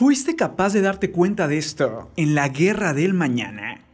¿Fuiste capaz de darte cuenta de esto en la guerra del mañana?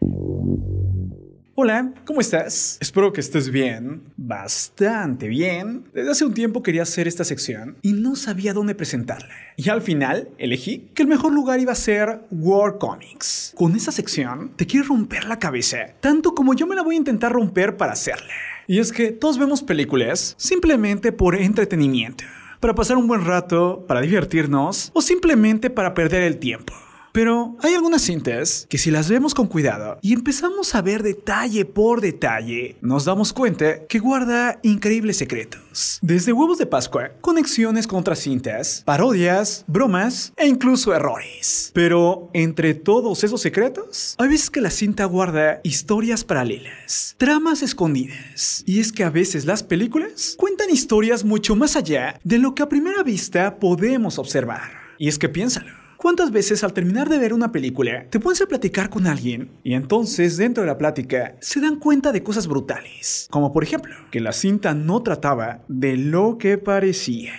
Hola, ¿cómo estás? Espero que estés bien, bastante bien. Desde hace un tiempo quería hacer esta sección y no sabía dónde presentarla. Y al final elegí que el mejor lugar iba a ser War Comics. Con esa sección te quiero romper la cabeza, tanto como yo me la voy a intentar romper para hacerla. Y es que todos vemos películas simplemente por entretenimiento para pasar un buen rato, para divertirnos o simplemente para perder el tiempo. Pero hay algunas cintas que si las vemos con cuidado y empezamos a ver detalle por detalle, nos damos cuenta que guarda increíbles secretos. Desde huevos de Pascua, conexiones con otras cintas, parodias, bromas e incluso errores. Pero entre todos esos secretos, hay veces que la cinta guarda historias paralelas, tramas escondidas. Y es que a veces las películas cuentan historias mucho más allá de lo que a primera vista podemos observar. Y es que piénsalo. ¿Cuántas veces al terminar de ver una película te pones a platicar con alguien y entonces dentro de la plática se dan cuenta de cosas brutales? Como por ejemplo, que la cinta no trataba de lo que parecía.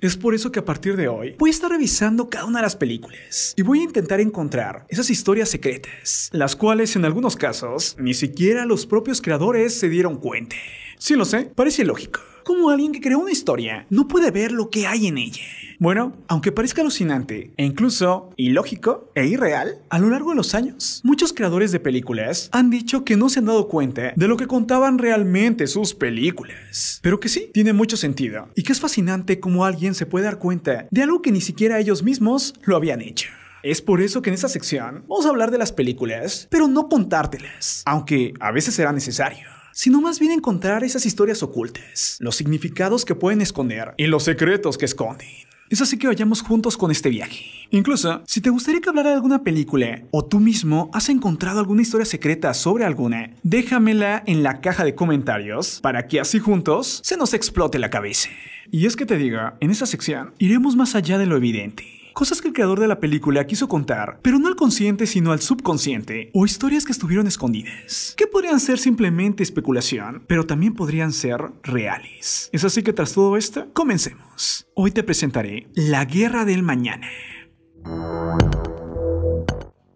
Es por eso que a partir de hoy voy a estar revisando cada una de las películas y voy a intentar encontrar esas historias secretas, las cuales en algunos casos ni siquiera los propios creadores se dieron cuenta. Sí lo sé, parece lógico. Como alguien que creó una historia no puede ver lo que hay en ella? Bueno, aunque parezca alucinante e incluso ilógico e irreal, a lo largo de los años, muchos creadores de películas han dicho que no se han dado cuenta de lo que contaban realmente sus películas, pero que sí, tiene mucho sentido y que es fascinante cómo alguien se puede dar cuenta de algo que ni siquiera ellos mismos lo habían hecho. Es por eso que en esta sección vamos a hablar de las películas, pero no contártelas, aunque a veces será necesario sino más bien encontrar esas historias ocultas, los significados que pueden esconder y los secretos que esconden. Es así que vayamos juntos con este viaje. Incluso, si te gustaría que hablara de alguna película o tú mismo has encontrado alguna historia secreta sobre alguna, déjamela en la caja de comentarios para que así juntos se nos explote la cabeza. Y es que te diga, en esta sección iremos más allá de lo evidente cosas que el creador de la película quiso contar, pero no al consciente sino al subconsciente, o historias que estuvieron escondidas, que podrían ser simplemente especulación, pero también podrían ser reales. Es así que tras todo esto, comencemos. Hoy te presentaré La Guerra del Mañana.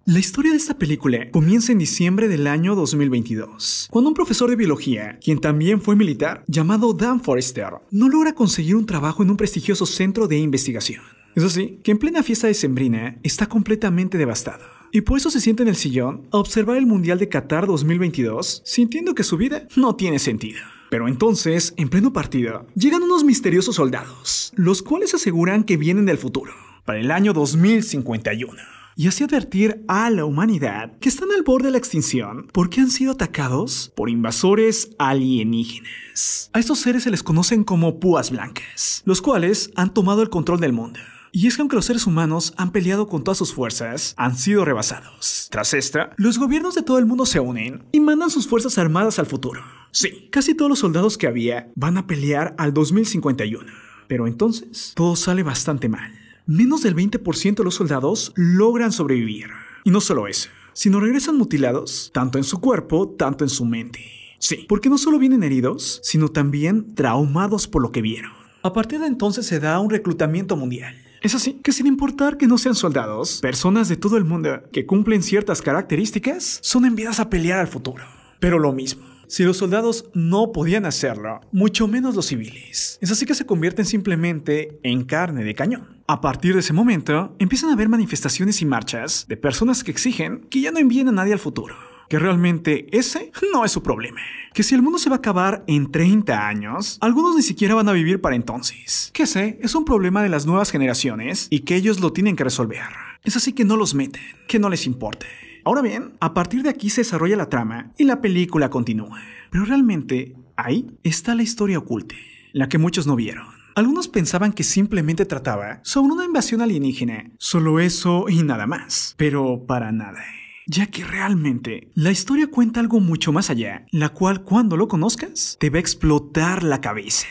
La historia de esta película comienza en diciembre del año 2022, cuando un profesor de biología, quien también fue militar, llamado Dan Forrester, no logra conseguir un trabajo en un prestigioso centro de investigación. Eso sí, que en plena fiesta de Sembrina está completamente devastado Y por eso se siente en el sillón a observar el Mundial de Qatar 2022, sintiendo que su vida no tiene sentido. Pero entonces, en pleno partido, llegan unos misteriosos soldados, los cuales aseguran que vienen del futuro, para el año 2051 y así advertir a la humanidad que están al borde de la extinción porque han sido atacados por invasores alienígenas. A estos seres se les conocen como púas blancas, los cuales han tomado el control del mundo. Y es que aunque los seres humanos han peleado con todas sus fuerzas, han sido rebasados. Tras esta, los gobiernos de todo el mundo se unen y mandan sus fuerzas armadas al futuro. Sí, casi todos los soldados que había van a pelear al 2051. Pero entonces, todo sale bastante mal. Menos del 20% de los soldados logran sobrevivir. Y no solo eso, sino regresan mutilados, tanto en su cuerpo, tanto en su mente. Sí, porque no solo vienen heridos, sino también traumados por lo que vieron. A partir de entonces se da un reclutamiento mundial. Es así que sin importar que no sean soldados, personas de todo el mundo que cumplen ciertas características son enviadas a pelear al futuro. Pero lo mismo. Si los soldados no podían hacerlo, mucho menos los civiles. Es así que se convierten simplemente en carne de cañón. A partir de ese momento, empiezan a haber manifestaciones y marchas de personas que exigen que ya no envíen a nadie al futuro que realmente ese no es su problema. Que si el mundo se va a acabar en 30 años, algunos ni siquiera van a vivir para entonces. Que sé es un problema de las nuevas generaciones y que ellos lo tienen que resolver. Es así que no los meten, que no les importe. Ahora bien, a partir de aquí se desarrolla la trama y la película continúa. Pero realmente ahí está la historia oculta, la que muchos no vieron. Algunos pensaban que simplemente trataba sobre una invasión alienígena, solo eso y nada más, pero para nada ya que realmente la historia cuenta algo mucho más allá, la cual cuando lo conozcas te va a explotar la cabeza.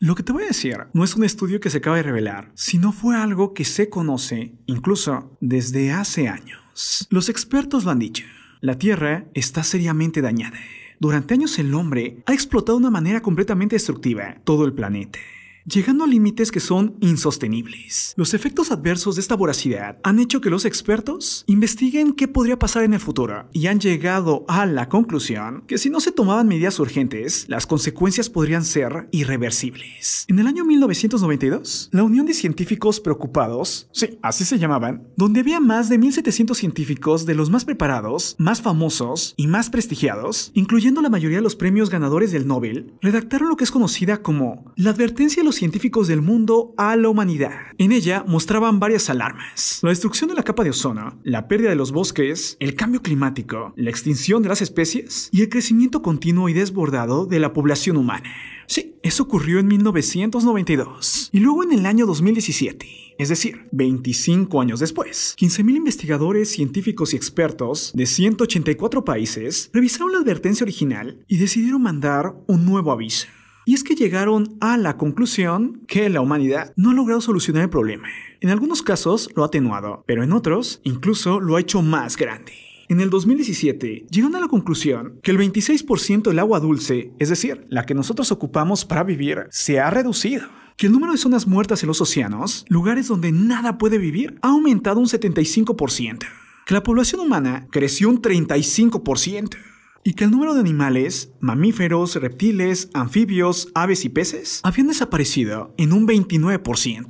Lo que te voy a decir no es un estudio que se acaba de revelar, sino fue algo que se conoce incluso desde hace años. Los expertos lo han dicho, la Tierra está seriamente dañada. Durante años el hombre ha explotado de una manera completamente destructiva todo el planeta llegando a límites que son insostenibles. Los efectos adversos de esta voracidad han hecho que los expertos investiguen qué podría pasar en el futuro y han llegado a la conclusión que si no se tomaban medidas urgentes, las consecuencias podrían ser irreversibles. En el año 1992, la Unión de Científicos Preocupados, sí, así se llamaban, donde había más de 1700 científicos de los más preparados, más famosos y más prestigiados, incluyendo la mayoría de los premios ganadores del Nobel, redactaron lo que es conocida como la advertencia de los científicos del mundo a la humanidad. En ella mostraban varias alarmas. La destrucción de la capa de ozono, la pérdida de los bosques, el cambio climático, la extinción de las especies y el crecimiento continuo y desbordado de la población humana. Sí, eso ocurrió en 1992 y luego en el año 2017. Es decir, 25 años después, 15.000 investigadores, científicos y expertos de 184 países revisaron la advertencia original y decidieron mandar un nuevo aviso. Y es que llegaron a la conclusión que la humanidad no ha logrado solucionar el problema. En algunos casos lo ha atenuado, pero en otros incluso lo ha hecho más grande. En el 2017 llegaron a la conclusión que el 26% del agua dulce, es decir, la que nosotros ocupamos para vivir, se ha reducido que el número de zonas muertas en los océanos, lugares donde nada puede vivir, ha aumentado un 75%, que la población humana creció un 35%, y que el número de animales, mamíferos, reptiles, anfibios, aves y peces habían desaparecido en un 29%.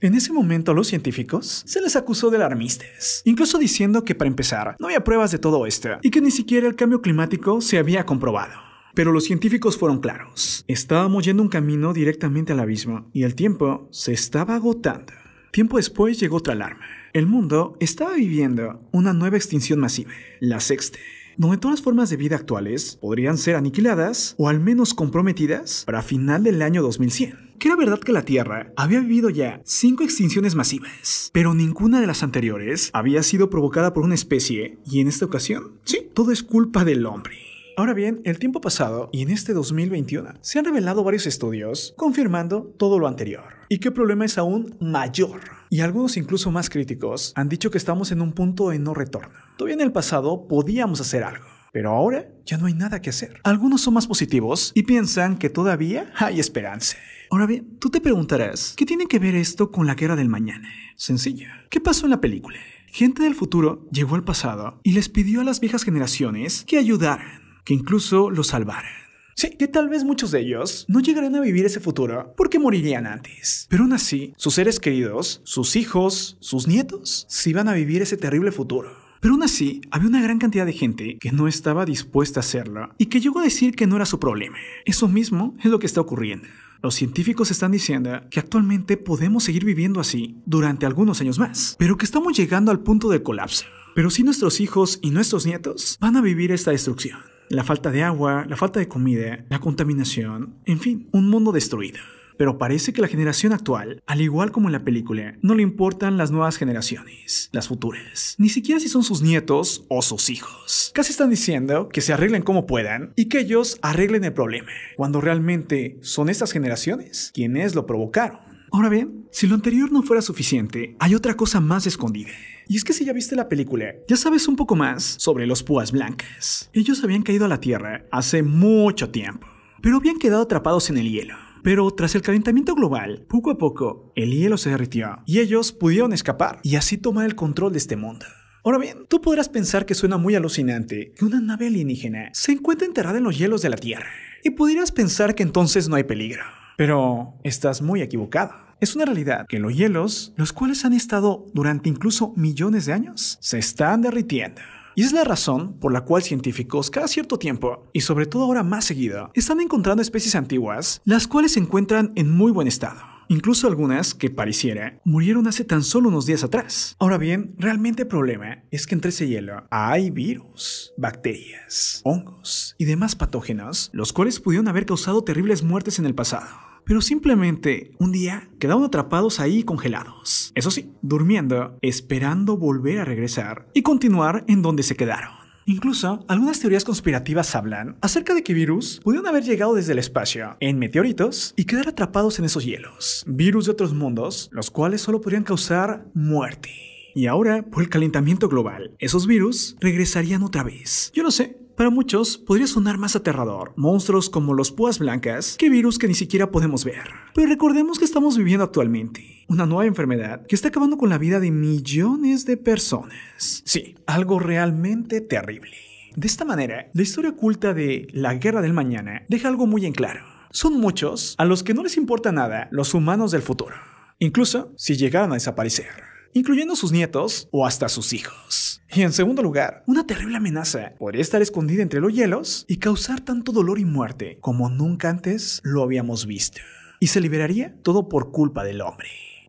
En ese momento a los científicos se les acusó de alarmistas, incluso diciendo que para empezar no había pruebas de todo esto y que ni siquiera el cambio climático se había comprobado. Pero los científicos fueron claros, estábamos yendo un camino directamente al abismo y el tiempo se estaba agotando. Tiempo después llegó otra alarma. El mundo estaba viviendo una nueva extinción masiva, la sexta donde todas las formas de vida actuales podrían ser aniquiladas o al menos comprometidas para final del año 2100 que era verdad que la Tierra había vivido ya cinco extinciones masivas, pero ninguna de las anteriores había sido provocada por una especie, y en esta ocasión, sí, todo es culpa del hombre. Ahora bien, el tiempo pasado y en este 2021 se han revelado varios estudios confirmando todo lo anterior y qué problema es aún mayor. Y algunos incluso más críticos han dicho que estamos en un punto de no retorno. Todavía en el pasado podíamos hacer algo. Pero ahora ya no hay nada que hacer. Algunos son más positivos y piensan que todavía hay esperanza. Ahora bien, tú te preguntarás, ¿qué tiene que ver esto con la guerra del mañana? Sencilla. ¿Qué pasó en la película? Gente del futuro llegó al pasado y les pidió a las viejas generaciones que ayudaran, que incluso los salvaran. Sí, que tal vez muchos de ellos no llegarán a vivir ese futuro porque morirían antes. Pero aún así, sus seres queridos, sus hijos, sus nietos, sí van a vivir ese terrible futuro. Pero aún así, había una gran cantidad de gente que no estaba dispuesta a hacerlo y que llegó a decir que no era su problema. Eso mismo es lo que está ocurriendo. Los científicos están diciendo que actualmente podemos seguir viviendo así durante algunos años más, pero que estamos llegando al punto de colapso. Pero si sí nuestros hijos y nuestros nietos van a vivir esta destrucción la falta de agua, la falta de comida, la contaminación, en fin, un mundo destruido. Pero parece que la generación actual, al igual como en la película, no le importan las nuevas generaciones, las futuras, ni siquiera si son sus nietos o sus hijos. Casi están diciendo que se arreglen como puedan y que ellos arreglen el problema, cuando realmente son estas generaciones quienes lo provocaron. Ahora bien, si lo anterior no fuera suficiente, hay otra cosa más escondida. Y es que si ya viste la película, ya sabes un poco más sobre los púas blancas. Ellos habían caído a la Tierra hace mucho tiempo, pero habían quedado atrapados en el hielo. Pero tras el calentamiento global, poco a poco, el hielo se derritió y ellos pudieron escapar y así tomar el control de este mundo. Ahora bien, tú podrás pensar que suena muy alucinante que una nave alienígena se encuentre enterrada en los hielos de la Tierra y podrías pensar que entonces no hay peligro. Pero estás muy equivocada. Es una realidad que los hielos, los cuales han estado durante incluso millones de años, se están derritiendo. Y es la razón por la cual científicos cada cierto tiempo, y sobre todo ahora más seguido, están encontrando especies antiguas, las cuales se encuentran en muy buen estado. Incluso algunas que pareciera murieron hace tan solo unos días atrás. Ahora bien, realmente el problema es que entre ese hielo hay virus, bacterias, hongos y demás patógenos, los cuales pudieron haber causado terribles muertes en el pasado pero simplemente un día quedaron atrapados ahí congelados. Eso sí, durmiendo, esperando volver a regresar y continuar en donde se quedaron. Incluso, algunas teorías conspirativas hablan acerca de que virus pudieron haber llegado desde el espacio en meteoritos y quedar atrapados en esos hielos. Virus de otros mundos, los cuales solo podrían causar muerte. Y ahora, por el calentamiento global, esos virus regresarían otra vez. Yo no sé, para muchos podría sonar más aterrador, monstruos como los púas blancas, que virus que ni siquiera podemos ver. Pero recordemos que estamos viviendo actualmente una nueva enfermedad que está acabando con la vida de millones de personas. Sí, algo realmente terrible. De esta manera, la historia oculta de la guerra del mañana deja algo muy en claro. Son muchos a los que no les importa nada los humanos del futuro, incluso si llegaran a desaparecer incluyendo sus nietos o hasta sus hijos. Y en segundo lugar, una terrible amenaza podría estar escondida entre los hielos y causar tanto dolor y muerte como nunca antes lo habíamos visto. Y se liberaría todo por culpa del hombre.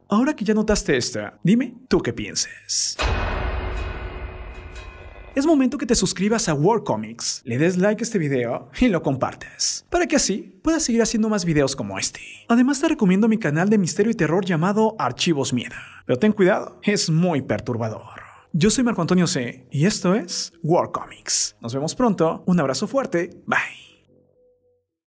Ahora que ya notaste esta, dime tú qué piensas es momento que te suscribas a War Comics, le des like a este video y lo compartes, para que así puedas seguir haciendo más videos como este. Además te recomiendo mi canal de misterio y terror llamado Archivos Miedo, pero ten cuidado, es muy perturbador. Yo soy Marco Antonio C y esto es War Comics. Nos vemos pronto, un abrazo fuerte, bye.